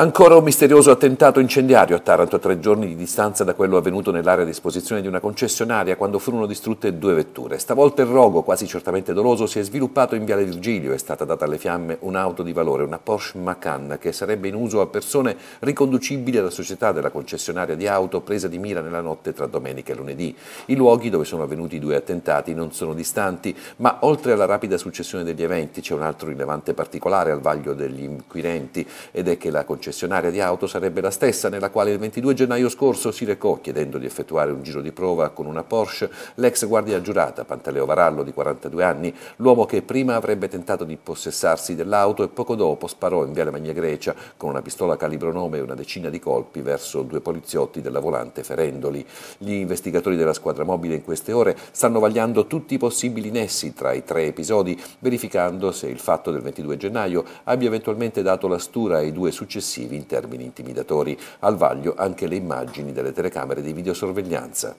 Ancora un misterioso attentato incendiario a Taranto a tre giorni di distanza da quello avvenuto nell'area di esposizione di una concessionaria quando furono distrutte due vetture. Stavolta il rogo, quasi certamente doloso, si è sviluppato in Viale Virgilio. È stata data alle fiamme un'auto di valore, una Porsche Macan, che sarebbe in uso a persone riconducibili alla società della concessionaria di auto presa di mira nella notte tra domenica e lunedì. I luoghi dove sono avvenuti i due attentati non sono distanti, ma oltre alla rapida successione degli eventi c'è un altro rilevante particolare al vaglio degli inquirenti ed è che la concessionaria concessionaria di auto sarebbe la stessa nella quale il 22 gennaio scorso si recò, chiedendo di effettuare un giro di prova con una Porsche, l'ex guardia giurata Pantaleo Varallo di 42 anni, l'uomo che prima avrebbe tentato di possessarsi dell'auto e poco dopo sparò in Viale Magna Grecia con una pistola calibro nome e una decina di colpi verso due poliziotti della volante ferendoli. Gli investigatori della squadra mobile in queste ore stanno vagliando tutti i possibili nessi tra i tre episodi, verificando se il fatto del 22 gennaio abbia eventualmente dato la stura ai due successivi aggressivi in termini intimidatori, al vaglio anche le immagini delle telecamere di videosorveglianza.